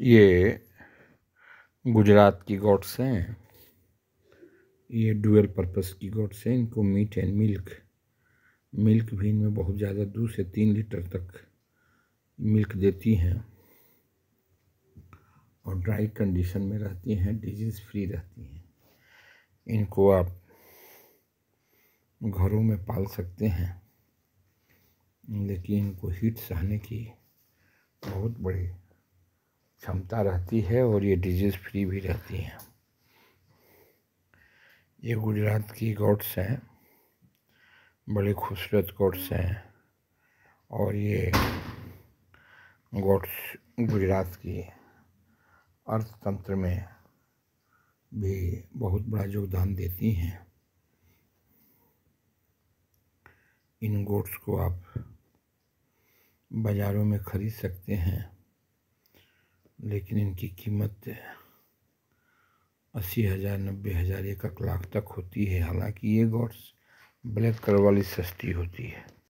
ये गुजरात की गॉड्स हैं ये डुअल पर्पस की गॉड्स हैं इनको मीट एंड मिल्क मिल्क भी इनमें बहुत ज़्यादा दो से तीन लीटर तक मिल्क देती हैं और ड्राई कंडीशन में रहती हैं डिजीज़ फ्री रहती हैं इनको आप घरों में पाल सकते हैं लेकिन इनको हीट सहने की बहुत बड़ी क्षमता रहती है और ये डिजीज़ फ्री भी रहती हैं ये गुजरात की गोट्स हैं बड़े खूबसूरत गोट्स हैं और ये गोट्स गुजरात की अर्थतंत्र में भी बहुत बड़ा योगदान देती हैं इन गोट्स को आप बाज़ारों में ख़रीद सकते हैं लेकिन इनकी कीमत अस्सी हज़ार नब्बे हज़ार एक लाख तक होती है हालांकि ये गॉड्स ब्लैक कलर वाली सस्ती होती है